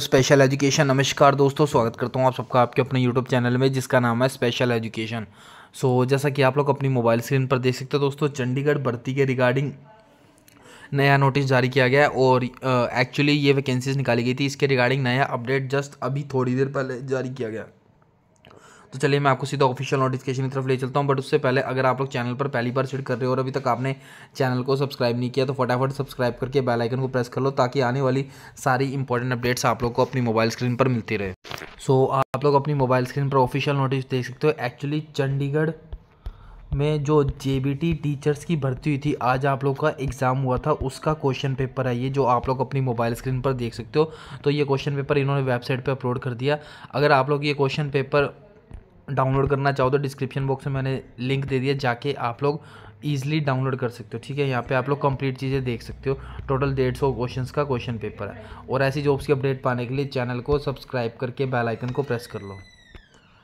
special तो education नमस्कार दोस्तों स्वागत करता हूँ आप सबका आपके अपने यूट्यूब चैनल में जिसका नाम है स्पेशल एजुकेशन सो जैसा कि आप लोग अपनी मोबाइल स्क्रीन पर देख सकते हो दोस्तों चंडीगढ़ भर्ती के रिगार्डिंग नया नोटिस जारी किया गया और एक्चुअली ये वैकेंसीज निकाली गई थी इसके रिगार्डिंग नया अपडेट जस्ट अभी थोड़ी देर पहले जारी किया गया तो चलिए मैं आपको सीधा ऑफिशियल नोटिफिकेशन की तरफ ले चलता हूँ बट उससे पहले अगर आप लोग चैनल पर पहली बार शिड कर रहे हो और अभी तक आपने चैनल को सब्सक्राइब नहीं किया तो फटाफट सब्सक्राइब करके बेलाइकन को प्रेस कर लो ताकि आने वाली सारी इंपॉर्टेंट अपडेट्स आप लोग को अपनी मोबाइल स्क्रीन पर मिलती रहे सो आप लोग अपनी मोबाइल स्क्रीन पर ऑफिशियल नोटिस देख सकते हो एक्चुअली चंडीगढ़ में जो जे टीचर्स की भर्ती हुई थी आज आप लोग का एग्ज़ाम हुआ था उसका क्वेश्चन पेपर है ये जो आप लोग अपनी मोबाइल स्क्रीन पर देख सकते हो तो ये क्वेश्चन पेपर इन्होंने वेबसाइट पर अपलोड कर दिया अगर आप लोग ये क्वेश्चन पेपर डाउनलोड करना चाहो तो डिस्क्रिप्शन बॉक्स में मैंने लिंक दे दिया जाके आप लोग ईजिली डाउनलोड कर सकते हो ठीक है यहाँ पे आप लोग कंप्लीट चीज़ें देख सकते हो टोटल डेढ़ सौ क्वेश्चन का क्वेश्चन पेपर है और ऐसी जॉब्स की अपडेट पाने के लिए चैनल को सब्सक्राइब करके बेल आइकन को प्रेस कर लो